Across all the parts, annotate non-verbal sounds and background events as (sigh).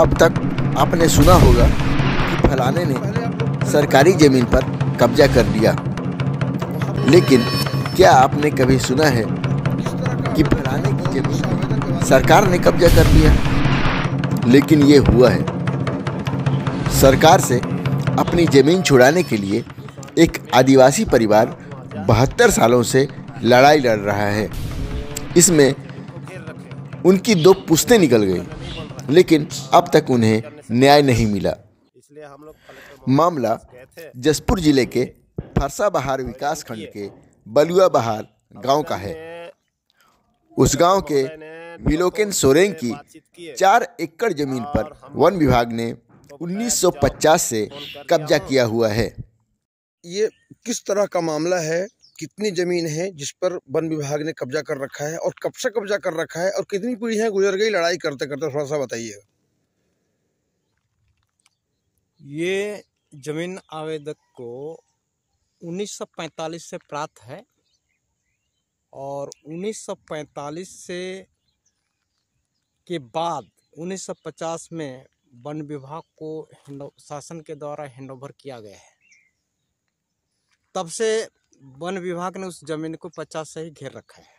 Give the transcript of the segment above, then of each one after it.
अब तक आपने सुना होगा कि फलाने ने सरकारी ज़मीन पर कब्जा कर लिया लेकिन क्या आपने कभी सुना है कि फलाने की जमीन सरकार ने कब्जा कर लिया लेकिन ये हुआ है सरकार से अपनी ज़मीन छुड़ाने के लिए एक आदिवासी परिवार बहत्तर सालों से लड़ाई लड़ रहा है इसमें उनकी दो पुश्तें निकल गई लेकिन अब तक उन्हें न्याय नहीं मिला मामला जसपुर जिले के फरसा बहार विकास खंड के बलुआ बहार गांव का है उस गांव के विलोकन सोरेंग की चार एकड़ जमीन पर वन विभाग ने 1950 से कब्जा किया हुआ है ये किस तरह का मामला है कितनी ज़मीन है जिस पर वन विभाग ने कब्जा कर रखा है और कब से कब्जा कर रखा है और कितनी पीढ़ियाँ गुजर गई लड़ाई करते करते थोड़ा सा बताइए ये जमीन आवेदक को 1945 से प्राप्त है और 1945 से के बाद 1950 में वन विभाग को शासन के द्वारा हैंडओवर किया गया है तब से वन विभाग ने उस ज़मीन को पचास से ही घेर रखा है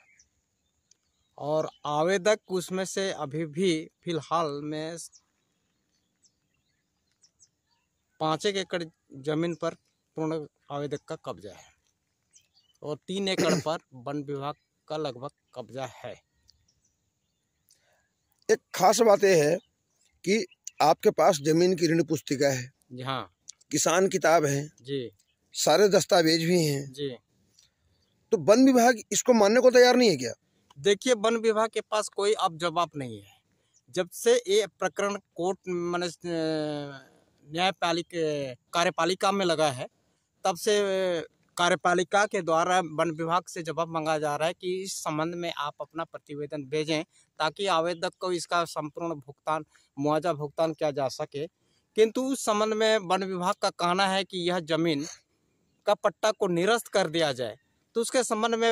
और आवेदक उसमें से अभी भी फिलहाल में पाँच एक एकड़ जमीन पर पूर्ण आवेदक का कब्जा है और तीन एकड़ (coughs) पर वन विभाग का लगभग कब्जा है एक खास बात यह है कि आपके पास जमीन की ऋण पुस्तिका है हाँ किसान किताब है जी सारे दस्तावेज भी हैं जी तो वन विभाग इसको मानने को तैयार नहीं है क्या देखिए वन विभाग के पास कोई अब जवाब नहीं है जब से ये प्रकरण कोर्ट मैंने न्यायपालिक कार्यपालिका में लगा है तब से कार्यपालिका के द्वारा वन विभाग से जवाब मांगा जा रहा है कि इस संबंध में आप अपना प्रतिवेदन भेजें ताकि आवेदक को इसका संपूर्ण भुगतान मुआवजा भुगतान किया जा सके किंतु उस संबंध में वन विभाग का कहना है कि यह जमीन का पट्टा को निरस्त कर दिया जाए तो उसके संबंध में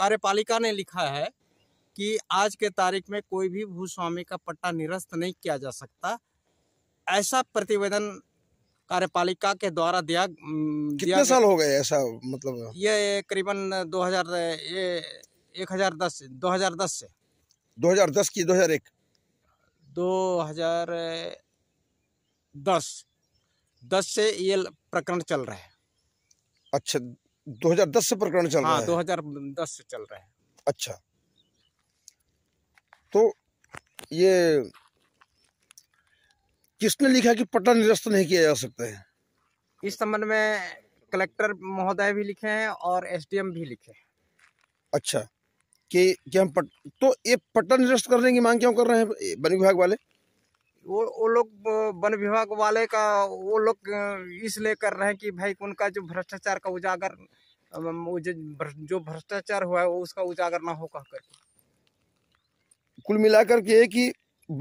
कार्यपालिका ने लिखा है कि आज के तारीख में कोई भी भूस्वामी का पट्टा निरस्त नहीं किया जा सकता ऐसा प्रतिवेदन कार्यपालिका के द्वारा दिया कितने दिया साल हो गए ऐसा मतलब ये करीबन 2000 ये 1010 2010 से 2010 की 2001 2010 दस से ये प्रकरण चल रहा है अच्छा 2010 से प्रकरण चल हाँ, रहा है 2010 से चल रहा है अच्छा तो ये किसने लिखा कि पट्टा निरस्त नहीं किया जा सकता है इस संबंध में कलेक्टर महोदय भी लिखे हैं और एसडीएम भी लिखे हैं अच्छा कि कि हम पट तो ये पट्टा निरस्त करने की मांग क्यों कर रहे हैं वन विभाग वाले वो वो लोग वन विभाग वाले का वो लोग इसलिए कर रहे हैं कि भाई उनका जो भ्रष्टाचार का उजागर जो भ्रष्टाचार हुआ है वो उसका उजागर ना हो कह कर कुल मिलाकर के कि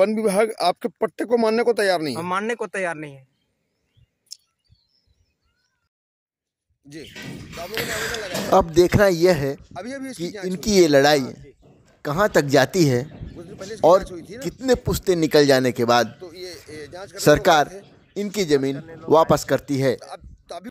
वन विभाग आपके पट्टे को मानने को तैयार नहीं है हाँ, मानने को तैयार नहीं है जी अब देखना यह है अभी अभी कि इनकी ये लड़ाई हाँ, कहाँ तक जाती है और कितने पुश्ते निकल जाने के बाद तो सरकार इनकी ज़मीन वापस करती है तो तो